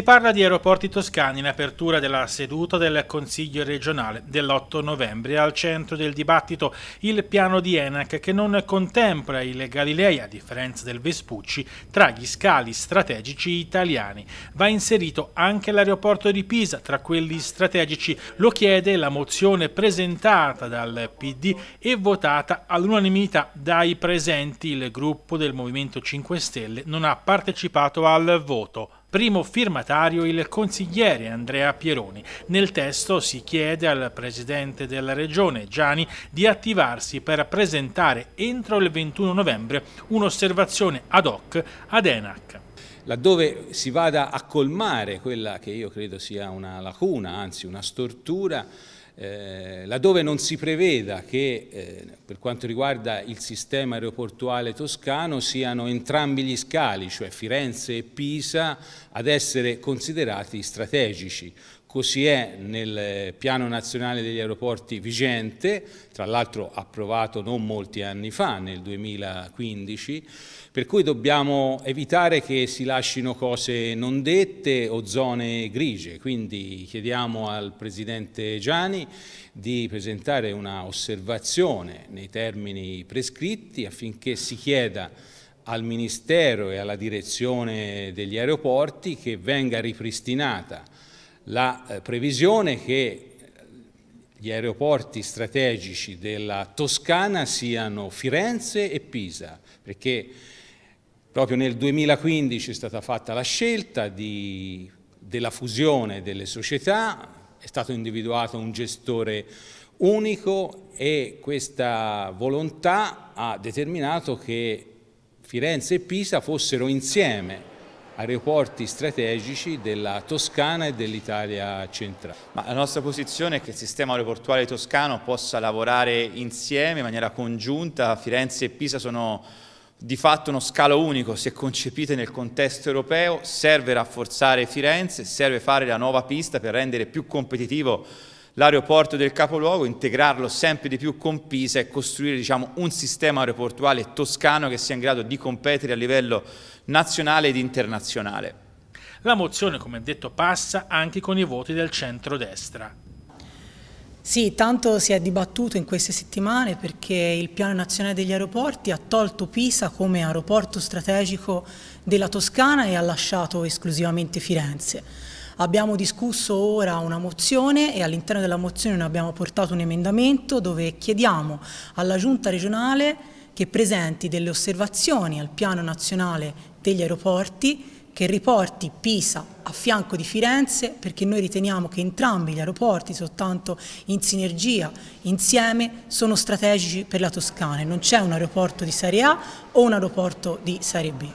Si parla di aeroporti toscani in apertura della seduta del Consiglio regionale dell'8 novembre. Al centro del dibattito il piano di ENAC che non contempla il Galilei, a differenza del Vespucci, tra gli scali strategici italiani. Va inserito anche l'aeroporto di Pisa tra quelli strategici. Lo chiede la mozione presentata dal PD e votata all'unanimità dai presenti. Il gruppo del Movimento 5 Stelle non ha partecipato al voto. Primo firmatario il consigliere Andrea Pieroni. Nel testo si chiede al presidente della regione Gianni di attivarsi per presentare entro il 21 novembre un'osservazione ad hoc ad ENAC laddove si vada a colmare quella che io credo sia una lacuna, anzi una stortura eh, laddove non si preveda che eh, per quanto riguarda il sistema aeroportuale toscano siano entrambi gli scali, cioè Firenze e Pisa, ad essere considerati strategici, Così è nel piano nazionale degli aeroporti vigente, tra l'altro approvato non molti anni fa, nel 2015, per cui dobbiamo evitare che si lasciano cose non dette o zone grigie. Quindi chiediamo al Presidente Gianni di presentare una osservazione nei termini prescritti affinché si chieda al Ministero e alla direzione degli aeroporti che venga ripristinata la eh, previsione che gli aeroporti strategici della Toscana siano Firenze e Pisa, perché proprio nel 2015 è stata fatta la scelta di, della fusione delle società, è stato individuato un gestore unico e questa volontà ha determinato che Firenze e Pisa fossero insieme aeroporti strategici della Toscana e dell'Italia centrale. Ma la nostra posizione è che il sistema aeroportuale toscano possa lavorare insieme in maniera congiunta, Firenze e Pisa sono di fatto uno scalo unico, si è concepite nel contesto europeo, serve rafforzare Firenze, serve fare la nuova pista per rendere più competitivo l'aeroporto del capoluogo, integrarlo sempre di più con Pisa e costruire diciamo, un sistema aeroportuale toscano che sia in grado di competere a livello nazionale ed internazionale. La mozione, come detto, passa anche con i voti del centro-destra. Sì, tanto si è dibattuto in queste settimane perché il Piano Nazionale degli Aeroporti ha tolto Pisa come aeroporto strategico della Toscana e ha lasciato esclusivamente Firenze. Abbiamo discusso ora una mozione e all'interno della mozione ne abbiamo portato un emendamento dove chiediamo alla Giunta regionale che presenti delle osservazioni al piano nazionale degli aeroporti che riporti Pisa a fianco di Firenze perché noi riteniamo che entrambi gli aeroporti soltanto in sinergia, insieme, sono strategici per la Toscana e non c'è un aeroporto di serie A o un aeroporto di serie B.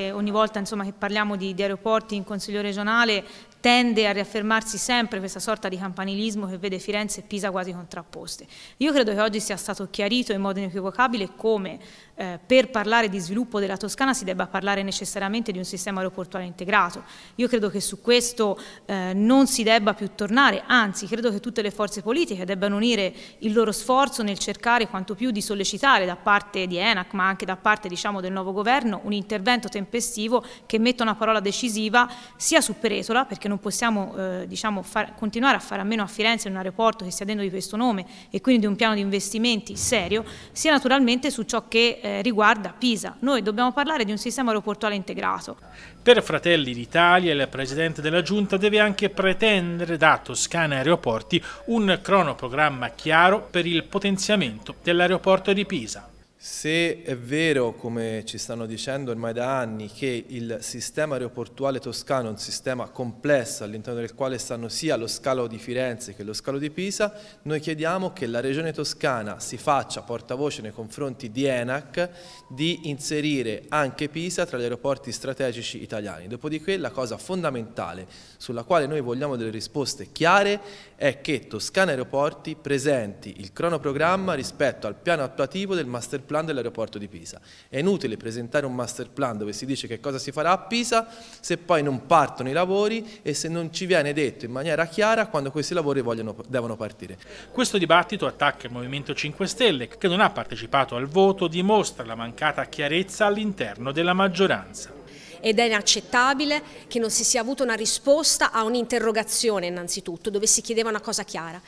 Eh, ogni volta insomma, che parliamo di, di, aeroporti in Consiglio regionale tende a riaffermarsi sempre questa sorta di campanilismo che vede Firenze e Pisa quasi contrapposte. Io credo che oggi sia stato chiarito in modo inequivocabile come eh, per parlare di sviluppo della Toscana si debba parlare necessariamente di un sistema aeroportuale integrato. Io credo che su questo eh, non si debba più tornare, anzi credo che tutte le forze politiche debbano unire il loro sforzo nel cercare quanto più di sollecitare da parte di ENAC ma anche da parte diciamo, del nuovo governo un intervento tempestivo che metta una parola decisiva sia su Peretola perché che non possiamo eh, diciamo, far, continuare a fare a meno a Firenze un aeroporto che stia dentro di questo nome e quindi di un piano di investimenti serio, sia naturalmente su ciò che eh, riguarda Pisa. Noi dobbiamo parlare di un sistema aeroportuale integrato. Per Fratelli d'Italia il Presidente della Giunta deve anche pretendere da Toscana Aeroporti un cronoprogramma chiaro per il potenziamento dell'aeroporto di Pisa. Se è vero, come ci stanno dicendo ormai da anni, che il sistema aeroportuale toscano è un sistema complesso all'interno del quale stanno sia lo scalo di Firenze che lo scalo di Pisa, noi chiediamo che la Regione Toscana si faccia portavoce nei confronti di ENAC di inserire anche Pisa tra gli aeroporti strategici italiani. Dopodiché la cosa fondamentale sulla quale noi vogliamo delle risposte chiare è che Toscana Aeroporti presenti il cronoprogramma rispetto al piano attuativo del master plan dell'aeroporto di Pisa. È inutile presentare un master plan dove si dice che cosa si farà a Pisa se poi non partono i lavori e se non ci viene detto in maniera chiara quando questi lavori vogliono, devono partire. Questo dibattito attacca il Movimento 5 Stelle che non ha partecipato al voto dimostra la mancata chiarezza all'interno della maggioranza ed è inaccettabile che non si sia avuta una risposta a un'interrogazione innanzitutto, dove si chiedeva una cosa chiara.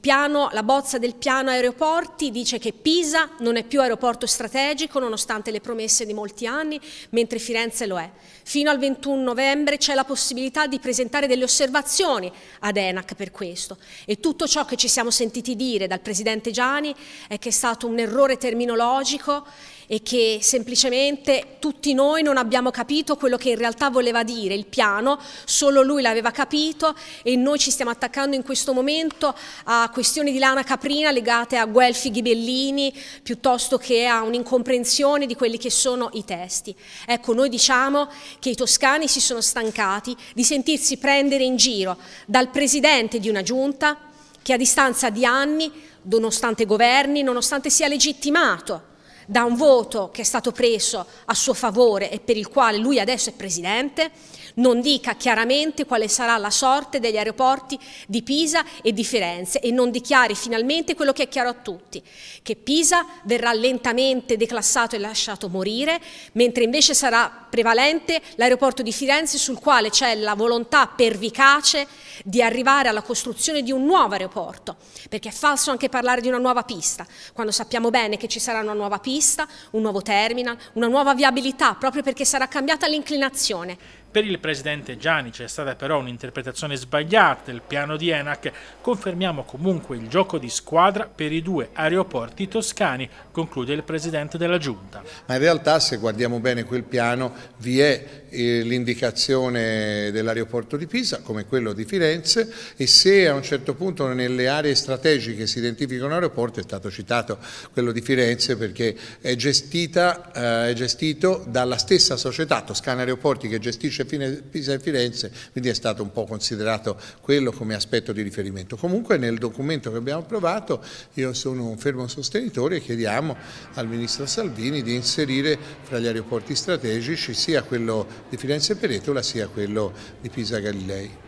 Piano, la bozza del piano aeroporti dice che Pisa non è più aeroporto strategico nonostante le promesse di molti anni, mentre Firenze lo è. Fino al 21 novembre c'è la possibilità di presentare delle osservazioni ad ENAC per questo e tutto ciò che ci siamo sentiti dire dal Presidente Gianni è che è stato un errore terminologico e che semplicemente tutti noi non abbiamo capito quello che in realtà voleva dire il piano, solo lui l'aveva capito e noi ci stiamo attaccando in questo momento a questioni di lana caprina legate a Guelfi Ghibellini piuttosto che a un'incomprensione di quelli che sono i testi. Ecco, noi diciamo che i toscani si sono stancati di sentirsi prendere in giro dal presidente di una giunta che a distanza di anni, nonostante governi, nonostante sia legittimato da un voto che è stato preso a suo favore e per il quale lui adesso è presidente, non dica chiaramente quale sarà la sorte degli aeroporti di Pisa e di Firenze e non dichiari finalmente quello che è chiaro a tutti, che Pisa verrà lentamente declassato e lasciato morire, mentre invece sarà prevalente l'aeroporto di Firenze sul quale c'è la volontà pervicace di arrivare alla costruzione di un nuovo aeroporto, perché è falso anche parlare di una nuova pista, quando sappiamo bene che ci sarà una nuova pista, un nuovo terminal, una nuova viabilità, proprio perché sarà cambiata l'inclinazione. Per il presidente Gianni c'è stata però un'interpretazione sbagliata del piano di ENAC, confermiamo comunque il gioco di squadra per i due aeroporti toscani, conclude il presidente della Giunta. Ma in realtà se guardiamo bene quel piano vi è eh, l'indicazione dell'aeroporto di Pisa come quello di Firenze e se a un certo punto nelle aree strategiche si identifica un aeroporto, è stato citato quello di Firenze perché è, gestita, eh, è gestito dalla stessa società Toscana Aeroporti che gestisce Pisa e Firenze, quindi è stato un po' considerato quello come aspetto di riferimento. Comunque nel documento che abbiamo approvato io sono un fermo sostenitore e chiediamo al Ministro Salvini di inserire fra gli aeroporti strategici sia quello di Firenze e Peretola sia quello di Pisa Galilei.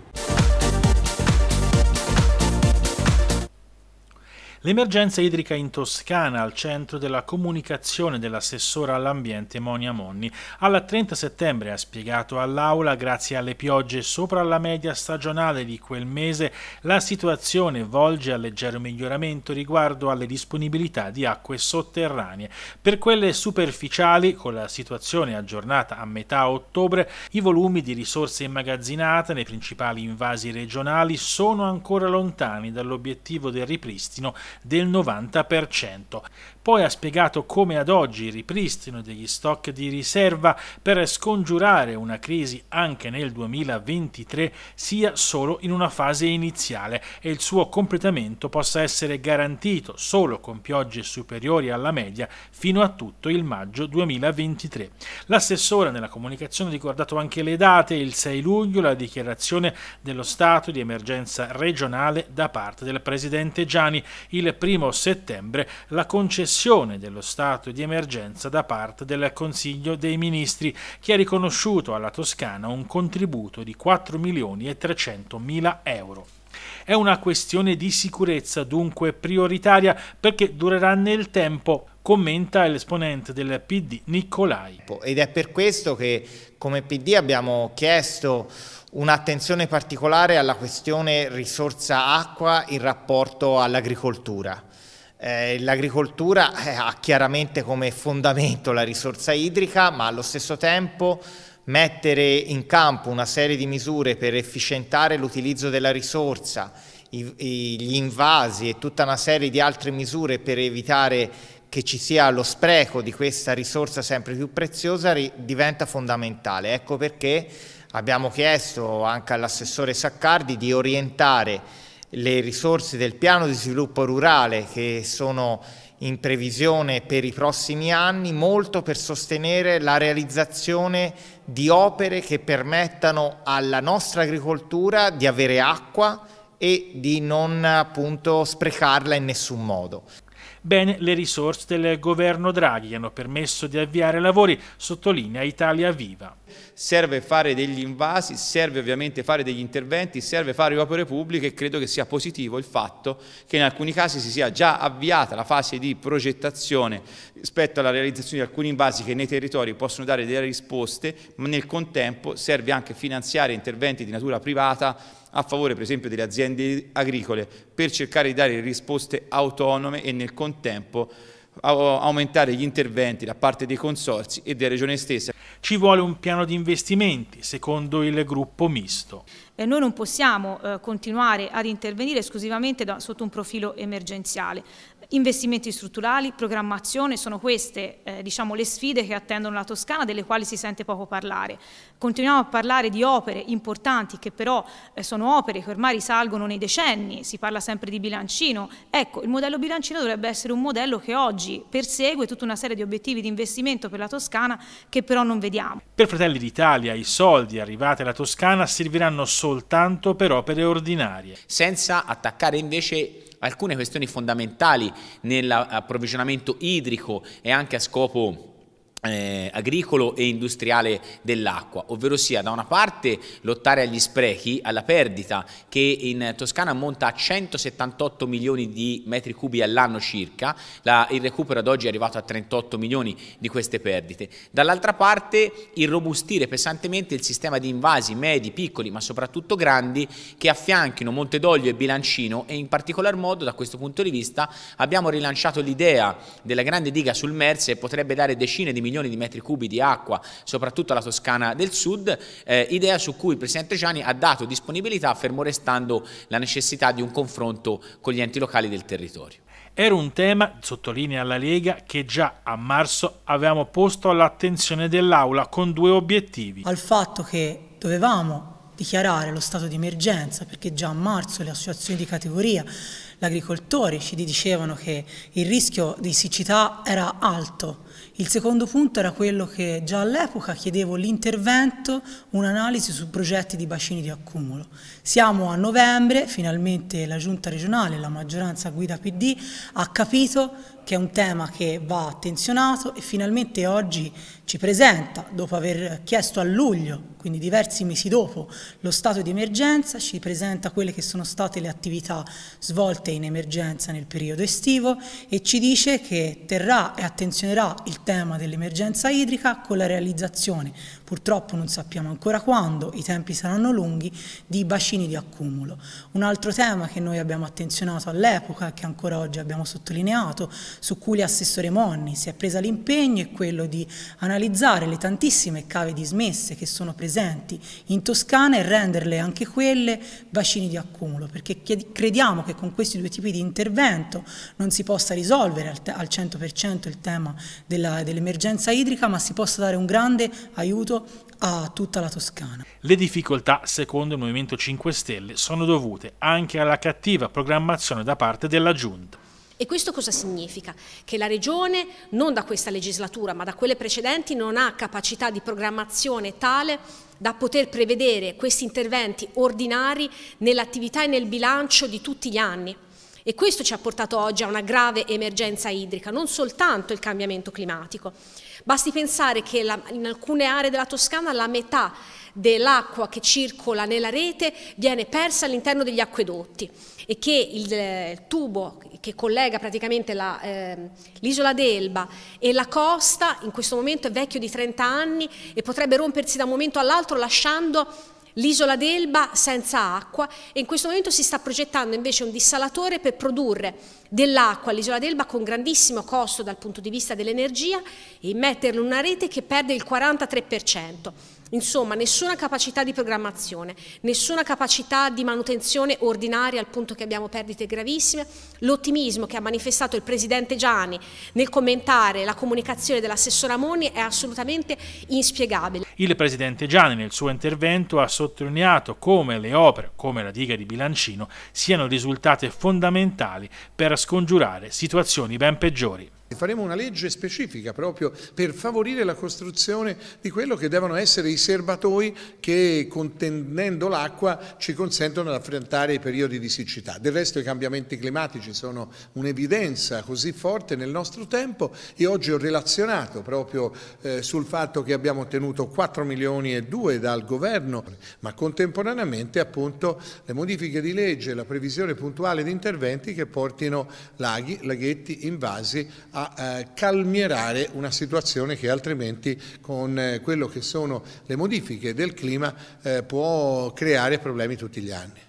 L'emergenza idrica in Toscana al centro della comunicazione dell'assessora all'ambiente Monia Monni. Alla 30 settembre ha spiegato all'Aula, grazie alle piogge sopra la media stagionale di quel mese, la situazione volge a leggero miglioramento riguardo alle disponibilità di acque sotterranee. Per quelle superficiali, con la situazione aggiornata a metà ottobre, i volumi di risorse immagazzinate nei principali invasi regionali sono ancora lontani dall'obiettivo del ripristino del 90%. Poi ha spiegato come ad oggi il ripristino degli stock di riserva per scongiurare una crisi anche nel 2023 sia solo in una fase iniziale e il suo completamento possa essere garantito solo con piogge superiori alla media fino a tutto il maggio 2023. L'assessore nella comunicazione ha ricordato anche le date, il 6 luglio la dichiarazione dello stato di emergenza regionale da parte del presidente Gianni, il 1 settembre la concessione concessione dello stato di emergenza da parte del Consiglio dei Ministri che ha riconosciuto alla Toscana un contributo di 4 milioni e 300 mila euro. È una questione di sicurezza dunque prioritaria perché durerà nel tempo, commenta l'esponente del PD Nicolai. Ed è per questo che come PD abbiamo chiesto un'attenzione particolare alla questione risorsa acqua in rapporto all'agricoltura eh, l'agricoltura eh, ha chiaramente come fondamento la risorsa idrica, ma allo stesso tempo mettere in campo una serie di misure per efficientare l'utilizzo della risorsa, i, i, gli invasi e tutta una serie di altre misure per evitare che ci sia lo spreco di questa risorsa sempre più preziosa diventa fondamentale. Ecco perché abbiamo chiesto anche all'assessore Saccardi di orientare le risorse del piano di sviluppo rurale che sono in previsione per i prossimi anni molto per sostenere la realizzazione di opere che permettano alla nostra agricoltura di avere acqua e di non appunto sprecarla in nessun modo. Bene le risorse del governo Draghi hanno permesso di avviare lavori, sottolinea Italia Viva. Serve fare degli invasi, serve ovviamente fare degli interventi, serve fare opere pubbliche e credo che sia positivo il fatto che in alcuni casi si sia già avviata la fase di progettazione rispetto alla realizzazione di alcuni invasi che nei territori possono dare delle risposte, ma nel contempo serve anche finanziare interventi di natura privata a favore per esempio delle aziende agricole per cercare di dare risposte autonome e nel contempo contempo aumentare gli interventi da parte dei consorzi e della regione stessa. Ci vuole un piano di investimenti, secondo il gruppo misto. Eh, noi non possiamo eh, continuare ad intervenire esclusivamente da, sotto un profilo emergenziale investimenti strutturali, programmazione, sono queste eh, diciamo, le sfide che attendono la Toscana delle quali si sente poco parlare. Continuiamo a parlare di opere importanti che però eh, sono opere che ormai risalgono nei decenni, si parla sempre di bilancino, ecco il modello bilancino dovrebbe essere un modello che oggi persegue tutta una serie di obiettivi di investimento per la Toscana che però non vediamo. Per Fratelli d'Italia i soldi arrivati alla Toscana serviranno soltanto per opere ordinarie. Senza attaccare invece alcune questioni fondamentali nell'approvvigionamento idrico e anche a scopo eh, agricolo e industriale dell'acqua, ovvero sia da una parte lottare agli sprechi, alla perdita che in Toscana ammonta a 178 milioni di metri cubi all'anno circa, la, il recupero ad oggi è arrivato a 38 milioni di queste perdite, dall'altra parte irrobustire pesantemente il sistema di invasi medi, piccoli ma soprattutto grandi che affianchino Monte d'Oglio e Bilancino e in particolar modo da questo punto di vista abbiamo rilanciato l'idea della grande diga sul Merse che potrebbe dare decine di milioni milioni di metri cubi di acqua, soprattutto alla Toscana del Sud, eh, idea su cui il Presidente Gianni ha dato disponibilità fermo restando la necessità di un confronto con gli enti locali del territorio. Era un tema, sottolinea la Lega, che già a marzo avevamo posto all'attenzione dell'Aula con due obiettivi. Al fatto che dovevamo dichiarare lo stato di emergenza perché già a marzo le associazioni di categoria, gli agricoltori ci dicevano che il rischio di siccità era alto il secondo punto era quello che già all'epoca chiedevo l'intervento, un'analisi su progetti di bacini di accumulo. Siamo a novembre, finalmente la giunta regionale, la maggioranza guida PD, ha capito che è un tema che va attenzionato e finalmente oggi ci presenta, dopo aver chiesto a luglio, quindi diversi mesi dopo, lo stato di emergenza, ci presenta quelle che sono state le attività svolte in emergenza nel periodo estivo e ci dice che terrà e attenzionerà il tema tema dell'emergenza idrica con la realizzazione purtroppo non sappiamo ancora quando, i tempi saranno lunghi, di bacini di accumulo. Un altro tema che noi abbiamo attenzionato all'epoca e che ancora oggi abbiamo sottolineato, su cui l'assessore Monni si è presa l'impegno, è quello di analizzare le tantissime cave dismesse che sono presenti in Toscana e renderle anche quelle bacini di accumulo, perché crediamo che con questi due tipi di intervento non si possa risolvere al, al 100% il tema dell'emergenza idrica, ma si possa dare un grande aiuto a tutta la Toscana. Le difficoltà, secondo il Movimento 5 Stelle, sono dovute anche alla cattiva programmazione da parte della Giunta. E questo cosa significa? Che la Regione, non da questa legislatura, ma da quelle precedenti, non ha capacità di programmazione tale da poter prevedere questi interventi ordinari nell'attività e nel bilancio di tutti gli anni. E questo ci ha portato oggi a una grave emergenza idrica, non soltanto il cambiamento climatico. Basti pensare che la, in alcune aree della Toscana la metà dell'acqua che circola nella rete viene persa all'interno degli acquedotti e che il eh, tubo che collega praticamente ehm, l'isola eh, d'Elba e la costa in questo momento è vecchio di 30 anni e potrebbe rompersi da un momento all'altro lasciando l'isola d'Elba senza acqua e in questo momento si sta progettando invece un dissalatore per produrre dell'acqua all'isola d'Elba con grandissimo costo dal punto di vista dell'energia e metterlo in una rete che perde il 43%. Insomma, nessuna capacità di programmazione, nessuna capacità di manutenzione ordinaria al punto che abbiamo perdite gravissime. L'ottimismo che ha manifestato il Presidente Gianni nel commentare la comunicazione dell'assessore Moni è assolutamente inspiegabile. Il Presidente Gianni nel suo intervento ha sottolineato come le opere, come la diga di Bilancino, siano risultate fondamentali per scongiurare situazioni ben peggiori. Faremo una legge specifica proprio per favorire la costruzione di quello che devono essere i serbatoi che contenendo l'acqua ci consentono di affrontare i periodi di siccità. Del resto i cambiamenti climatici sono un'evidenza così forte nel nostro tempo e oggi ho relazionato proprio eh, sul fatto che abbiamo ottenuto 4 milioni e 2 dal governo, ma contemporaneamente appunto le modifiche di legge, la previsione puntuale di interventi che portino laghi, laghetti invasi a a eh, calmierare una situazione che altrimenti con eh, quello che sono le modifiche del clima eh, può creare problemi tutti gli anni.